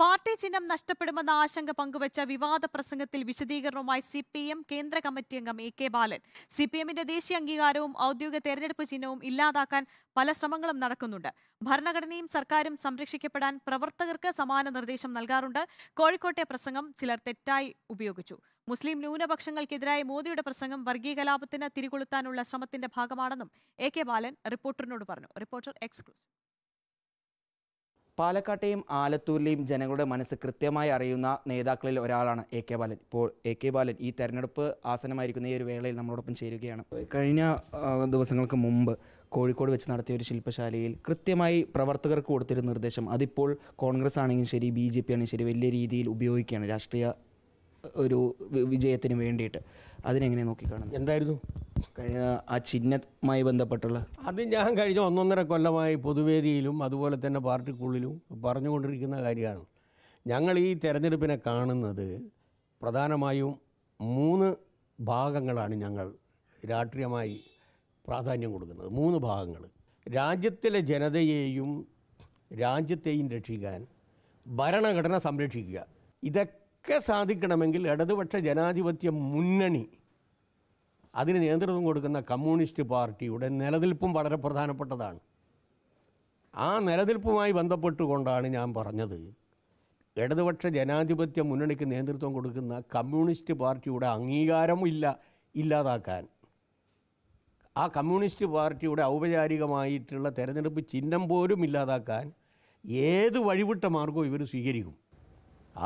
party ചിഹ്നം നഷ്ടപ്പെടുമെന്ന ആശങ്ക പങ്കുവച്ച വിവാദ പ്രസംഗത്തിൽ വിശദീകരണവുമായി സി പി എം കേന്ദ്ര കമ്മിറ്റി അംഗം A K Balan C P എമ്മിന്റെ ദേശീയ അംഗീകാരവും ഔദ്യോഗിക തെരഞ്ഞെടുപ്പ് ചിഹ്നവും ഇല്ലാതാക്കാൻ പല ശ്രമങ്ങളും നടക്കുന്നുണ്ട് ഭരണഘടനയും സർക്കാരും സംരക്ഷിക്കപ്പെടാൻ പ്രവർത്തകർക്ക് സമാന നിർദ്ദേശം നൽകാറുണ്ട് കോഴിക്കോട്ടെ പ്രസംഗം ചിലർ തെറ്റായി ഉപയോഗിച്ചു മുസ്ലിം ന്യൂനപക്ഷങ്ങൾക്കെതിരായ മോദിയുടെ പ്രസംഗം വർഗീയ കലാപത്തിന് തിരികൊളുത്താനുള്ള ശ്രമത്തിന്റെ ഭാഗമാണെന്നും എ കെ ബാലൻ റിപ്പോർട്ടറിനോട് പറഞ്ഞു റിപ്പോർട്ടർ എക്സ്ക്ലൂസീവ് പാലക്കാട്ടെയും ആലത്തൂരിലെയും ജനങ്ങളുടെ മനസ്സ് കൃത്യമായി അറിയുന്ന നേതാക്കളിൽ ഒരാളാണ് എ കെ ബാലൻ ഇപ്പോൾ എ കെ ബാലൻ ഈ തെരഞ്ഞെടുപ്പ് ആസനമായിരിക്കുന്ന ഈ ഒരു വേളയിൽ നമ്മളോടൊപ്പം ചേരുകയാണ് കഴിഞ്ഞ ദിവസങ്ങൾക്ക് മുമ്പ് കോഴിക്കോട് വെച്ച് നടത്തിയ ഒരു ശില്പശാലയിൽ കൃത്യമായി പ്രവർത്തകർക്ക് കൊടുത്തൊരു നിർദ്ദേശം അതിപ്പോൾ കോൺഗ്രസ് ആണെങ്കിലും ശരി ബി ജെ പി ആണെങ്കിലും ശരി വലിയ രീതിയിൽ ഉപയോഗിക്കുകയാണ് രാഷ്ട്രീയ ഒരു വിജയത്തിന് വേണ്ടിയിട്ട് അതിനെങ്ങനെ നോക്കിക്കാണുന്നത് എന്തായിരുന്നു ആ ചിഹ്നമായി ബന്ധപ്പെട്ടുള്ള അത് ഞാൻ കഴിഞ്ഞ ഒന്നൊന്നര കൊല്ലമായി പൊതുവേദിയിലും അതുപോലെ തന്നെ പാർട്ടിക്കുള്ളിലും പറഞ്ഞുകൊണ്ടിരിക്കുന്ന കാര്യമാണ് ഞങ്ങൾ ഈ തെരഞ്ഞെടുപ്പിനെ കാണുന്നത് പ്രധാനമായും മൂന്ന് ഭാഗങ്ങളാണ് ഞങ്ങൾ രാഷ്ട്രീയമായി പ്രാധാന്യം കൊടുക്കുന്നത് മൂന്ന് ഭാഗങ്ങൾ രാജ്യത്തിലെ ജനതയെയും രാജ്യത്തെയും രക്ഷിക്കാൻ ഭരണഘടന സംരക്ഷിക്കുക ഇതൊക്കെ സാധിക്കണമെങ്കിൽ ഇടതുപക്ഷ ജനാധിപത്യ മുന്നണി അതിന് നേതൃത്വം കൊടുക്കുന്ന കമ്മ്യൂണിസ്റ്റ് പാർട്ടിയുടെ നിലനിൽപ്പും വളരെ പ്രധാനപ്പെട്ടതാണ് ആ നിലനിൽപ്പുമായി ബന്ധപ്പെട്ടുകൊണ്ടാണ് ഞാൻ പറഞ്ഞത് ഇടതുപക്ഷ ജനാധിപത്യ മുന്നണിക്ക് നേതൃത്വം കൊടുക്കുന്ന കമ്മ്യൂണിസ്റ്റ് പാർട്ടിയുടെ അംഗീകാരം ഇല്ല ഇല്ലാതാക്കാൻ ആ കമ്മ്യൂണിസ്റ്റ് പാർട്ടിയുടെ ഔപചാരികമായിട്ടുള്ള തെരഞ്ഞെടുപ്പ് ചിഹ്നം പോലും ഇല്ലാതാക്കാൻ ഏത് വഴിവിട്ട മാർഗവും ഇവർ സ്വീകരിക്കും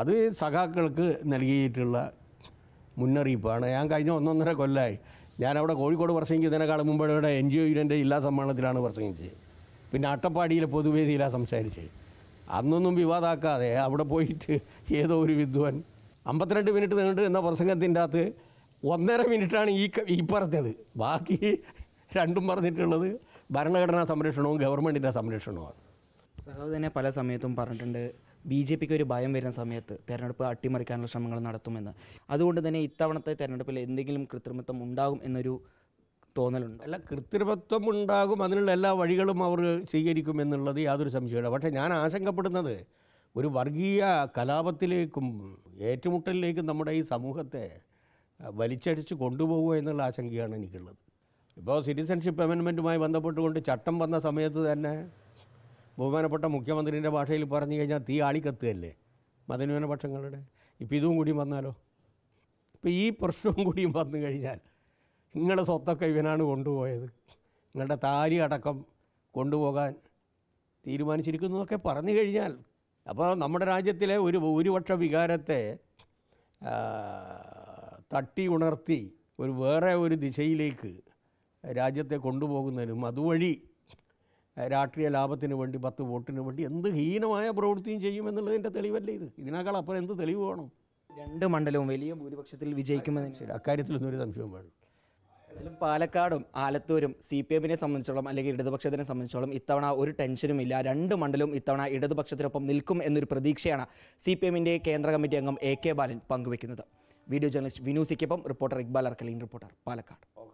അത് സഖാക്കൾക്ക് നൽകിയിട്ടുള്ള മുന്നറിയിപ്പാണ് ഞാൻ കഴിഞ്ഞ ഒന്നൊന്നര കൊല്ലമായി ഞാനവിടെ കോഴിക്കോട് പ്രസംഗിക്കും മുമ്പ് ഇവിടെ എൻ ജി ഒ യൂണിൻ്റെ എല്ലാ സമ്മേളനത്തിലാണ് പ്രസംഗിച്ചത് പിന്നെ അട്ടപ്പാടിയിലെ പൊതുവേദിയിലാണ് സംസാരിച്ചത് അന്നൊന്നും വിവാദമാക്കാതെ അവിടെ പോയിട്ട് ഏതോ ഒരു വിദ്വാൻ അമ്പത്തിരണ്ട് മിനിറ്റ് നീണ്ടു എന്ന പ്രസംഗത്തിൻ്റെ അകത്ത് ഒന്നര മിനിറ്റാണ് ഈ ഈ പറഞ്ഞത് ബാക്കി രണ്ടും പറഞ്ഞിട്ടുള്ളത് ഭരണഘടനാ സംരക്ഷണവും ഗവൺമെൻറ്റിൻ്റെ സംരക്ഷണവുമാണ് സഹോദരനെ പല സമയത്തും പറഞ്ഞിട്ടുണ്ട് ബി ജെ പിക്ക് ഒരു ഭയം വരുന്ന സമയത്ത് തെരഞ്ഞെടുപ്പ് അട്ടിമറിക്കാനുള്ള ശ്രമങ്ങൾ നടത്തുമെന്ന് അതുകൊണ്ട് തന്നെ ഇത്തവണത്തെ തെരഞ്ഞെടുപ്പിൽ എന്തെങ്കിലും കൃത്രിമത്വം ഉണ്ടാകും എന്നൊരു തോന്നലുണ്ട് അല്ല കൃത്രിമത്വം ഉണ്ടാകും അതിനുള്ള എല്ലാ വഴികളും അവർ സ്വീകരിക്കും എന്നുള്ളത് യാതൊരു സംശയമില്ല പക്ഷേ ഞാൻ ആശങ്കപ്പെടുന്നത് ഒരു വർഗീയ കലാപത്തിലേക്കും ഏറ്റുമുട്ടലിലേക്കും നമ്മുടെ ഈ സമൂഹത്തെ വലിച്ചടിച്ച് കൊണ്ടുപോകുക എന്നുള്ള ആശങ്കയാണ് എനിക്കുള്ളത് ഇപ്പോൾ സിറ്റിസൺഷിപ്പ് അമെൻമെൻറ്റുമായി ബന്ധപ്പെട്ടുകൊണ്ട് ചട്ടം വന്ന സമയത്ത് തന്നെ ബഹുമാനപ്പെട്ട മുഖ്യമന്ത്രിൻ്റെ ഭാഷയിൽ പറഞ്ഞു കഴിഞ്ഞാൽ തീ ആളിക്കത്തുകയല്ലേ മതന്യൂനപക്ഷങ്ങളുടെ ഇപ്പം ഇതും കൂടി വന്നാലോ ഇപ്പം ഈ പ്രശ്നവും കൂടിയും വന്നു കഴിഞ്ഞാൽ നിങ്ങളുടെ സ്വത്തൊക്കെ ഇവനാണ് കൊണ്ടുപോയത് നിങ്ങളുടെ താലി അടക്കം കൊണ്ടുപോകാൻ തീരുമാനിച്ചിരിക്കുന്നു എന്നൊക്കെ പറഞ്ഞു കഴിഞ്ഞാൽ അപ്പോൾ നമ്മുടെ രാജ്യത്തിലെ ഒരു ഭൂരിപക്ഷ വികാരത്തെ തട്ടി ഉണർത്തി ഒരു വേറെ ഒരു ദിശയിലേക്ക് രാജ്യത്തെ കൊണ്ടുപോകുന്നതിനും അതുവഴി രാഷ്ട്രീയ ലാഭത്തിന് വേണ്ടി പത്ത് വോട്ടിന് വേണ്ടി എന്ത് ഹീനമായ പ്രവൃത്തിയും ചെയ്യുമെന്നുള്ളതിൻ്റെ തെളിവല്ലേ ഇത് ഇതിനേക്കാൾ അപ്പുറം എന്ത് തെളിവ് വേണം രണ്ട് മണ്ഡലവും വലിയ ഭൂരിപക്ഷത്തിൽ വിജയിക്കുമെന്ന് ശരി അക്കാര്യത്തിലൊന്നും ഒരു സംശയവും വേണം പാലക്കാടും ആലത്തൂരും സി പി എമ്മിനെ സംബന്ധിച്ചോളം അല്ലെങ്കിൽ ഇടതുപക്ഷത്തിനെ സംബന്ധിച്ചോളം ഇത്തവണ ഒരു ടെൻഷനും ഇല്ല രണ്ട് മണ്ഡലവും ഇത്തവണ ഇടതുപക്ഷത്തിനൊപ്പം നിൽക്കും എന്നൊരു പ്രതീക്ഷയാണ് സി പി എമ്മിൻ്റെ കേന്ദ്ര കമ്മിറ്റി അംഗം എ കെ ബാലൻ പങ്കുവെക്കുന്നത് വീഡിയോ ജേർണലിസ്റ്റ് വിനൂസിക്കൊപ്പം റിപ്പോർട്ടർ ഇക്ബാൽ അർക്കലീൻ റിപ്പോർട്ടർ പാലക്കാട്